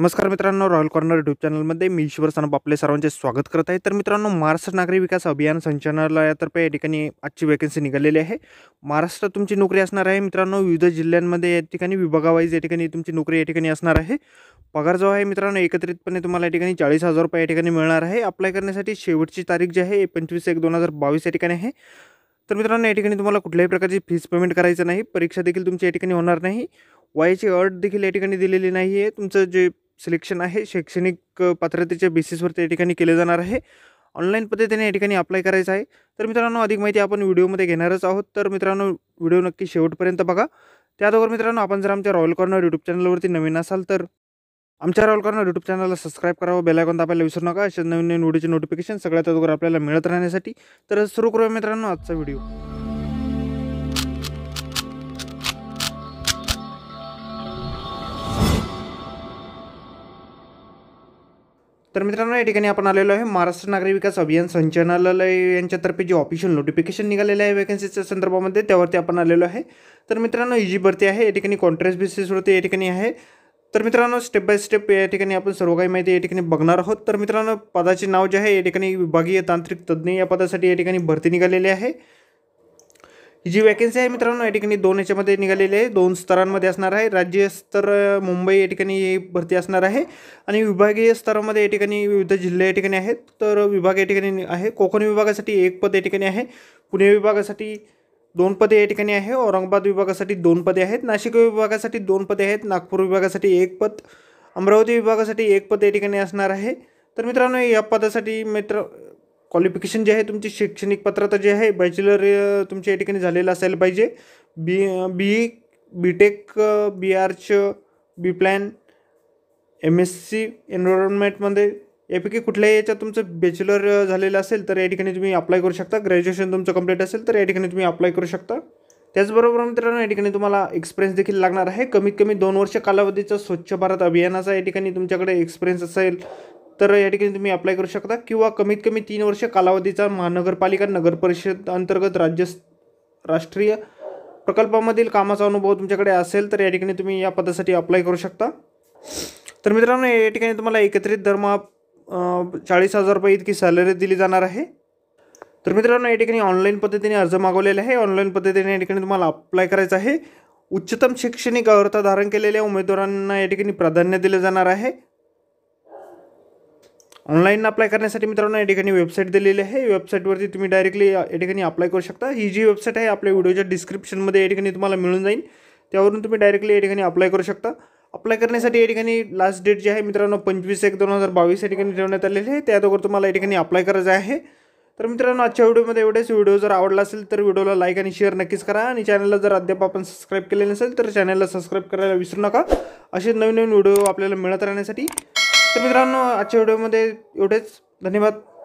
नमस्कार मित्रों royal corner YouTube channel चॅनलमध्ये मी ईश्वर सानप अपने सर्वे स्वागत करत आहे तो मित्रों महाराष्ट्र नागरी विकास अभियान संचालनालयातर्फे या ठिकाणी आजची वॅकन्सी निघालेली आहे महाराष्ट्रात तुमची नोकरी असणार आहे मित्रांनो विविध जिल्ह्यांमध्ये या ठिकाणी विभागावाईज या ठिकाणी तुमची पगार जो है मित्रों एकत्रितपने तुम्हाला या ठिकाणी हजार रुपये या ठिकाणी है आहे करना करण्यासाठी की तारीख जी है पंचवीस एक दोन हजार बावीस या ठिकाणी आहे तर मित्रांनो या ठिकाणी तुम्हाला कुठल्याही प्रकारची फीस पेमेंट करायचं नहीं परीक्षा देखी तुमची या ठिकाणी होणार नाही वयाची अट देखील या ठिकाणी दिलेली नाही आहे जे सिलेक्शन आहे शैक्षणिक पात्रतेच्या बेसिसवर या ठिकाणी केले जाणार आहे ऑनलाईन पद्धतीने या ठिकाणी अप्लाय करायचं आहे तर मित्रांनो अधिक माहिती आपण व्हिडिओमध्ये घेणारच आहोत तर मित्रांनो व्हिडिओ नक्की शेवटपर्यंत बघा त्याबरोबर मित्रांनो आपण जर आमच्या रॉयल कॉर्नर यूट्यूब चॅनलवरती नवीन असाल तर आमच्या रॉयल कॉर्नर यूट्यूब चॅनलला सबस्क्राईब करावं बेलायकॉन आपल्याला विसरू नका अशा नवीन नवीन व्हिडिओचे नोटिफिकेशन सगळ्यात अगोदर आपल्याला मिळत राहण्यासाठी तर सुरू करूया मित्रांनो आजचा व्हिडिओ तर मित्रांनो या ठिकाणी आपण आलेलो महाराष्ट्र नगरी विकास अभियान संचालनालय जो ऑफिशियल नोटिफिकेशन निघालेलं है वैकन्सी संदर्भामध्ये में आपण आलेलो आहे तर मित्रांनो ही जी भरती आहे या बेसिस कॉन्ट्रॅक्ट बेसिसवरती या ठिकाणी आहे स्टेप बाय स्टेप या ठिकाणी आपण सर्व काही माहिती या ठिकाणी बघणार आहोत तर मित्रांनो पदाचे नाव जे आहे या विभागीय तांत्रिक तज्ज्ञ या पदासाठी या ठिकाणी भरती निघालेली जी वॅकन्सी है मित्रांनो ये दोन याच्यामध्ये निघालेली आहे दोन स्तर असणार राज्य स्तर अं, मुंबई या ठिकाणी भरती है आहे विभागीय स्तरामध्ये या ठिकाणी विविध जिल्हे या ठिकाणी आहेत विभाग या है कोकण विभागा एक पद या है आहे पुणे विभागासाठी दोन पदे या है औरंगाबाद विभागा दोन पदे हैं नाशिक विभागासाठी दोन पदे हैं नागपुर विभागा एक पद अमरावती विभागासाठी एक पद या है तो आहे तर मित्रांनो या मित्र क्वालिफिकेशन जे है तुम्हें शैक्षणिक पत्रता जी है बैचलर तुम्हें ये पाजे झालेलं असायला पाहिजे B B B tech B arch B plan M S C एन्व्हायरमेंटमध्ये यापैकी कुठल्याही याच्यात तुमचं बॅचलर झालेलं यह तर या ठिकाणी करू शकता ग्रॅज्युएशन तुमचं कंप्लीट असेल तो यह ठिकाणी तुम्ही अप्लाय करू शकता त्याचबरोबर मित्रांनो या ठिकाणी तुम्हाला एक्सपिरियन्स देखील लागणार कमीत कमी दोन वर्ष कालावधीचा स्वच्छ भारत अभियान या ठिकाणी तुमच्याकडे एक्सपिरियन्स तर या ठिकाणी तुम्ही अप्लाय करू शकता किंवा कमीत कमी तीन वर्ष कालावधीचा महानगरपालिका नगर परिषद अंतर्गत राज्य राष्ट्रीय प्रकल्पामधील कामाचा अनुभव तुमच्याकडे असेल तर या ठिकाणी तुम्ही या पदासाठी अप्लाय करू शकता तर मित्रांनो या ठिकाणी तुम्हाला एकत्रित दरमहा चाळीस हजार रुपये इतकी सॅलरी दिली जाणार आहे तर मित्रांनो या ठिकाणी ऑनलाईन पद्धतीने अर्ज मागवलेला आहे ऑनलाईन पद्धतीने या ठिकाणी तुम्हाला अप्लाय करायचं आहे उच्चतम शैक्षणिक अर्हता धारण केलेल्या उमेदवारांना या ठिकाणी प्राधान्य दिलं जाणार आहे ऑनलाइन अप्लाय करण्यासाठी मित्रों या वेबसाइट दिल्ली है वेबसाइट वेबसाईटवरती तुम्हें डायरेक्टली या ठिकाणी अप्लाय करू शकता हि जी वेबसाईट आहे आपल्या व्हिडिओच्या डिस्क्रिप्शनमध्ये या ठिकाणी तुम्हाला मिळून जाईल त्यावरून तुम्हें डायरेक्टली या ठिकाणी अप्लाय करू शकता अप्लाय करण्यासाठी लास्ट डेट जी है मित्रांनो पंचवीस एक दोन हजार बाईस या ठिकाणी ठेवण्यात आलेली आहे त्यादोगर तुम्हाला या ठिकाणी अप्लाय करायचं आहे तर मित्रांनो आजच्या व्हिडिओमध्ये एवढेच जर आवडला असेल तर व्हिडिओला लाईक आणि शेअर करा आणि चॅनलला जर अद्याप आपण सबस्क्राईब केले नसेल तर चैनल सब्सक्राइब करायला विसरू ना असे नवन नवीन व्हिडिओ आपल्याला मिळत राहण्यासाठी तर मित्रांनो आजच्या व्हिडिओमध्ये एवढेच धन्यवाद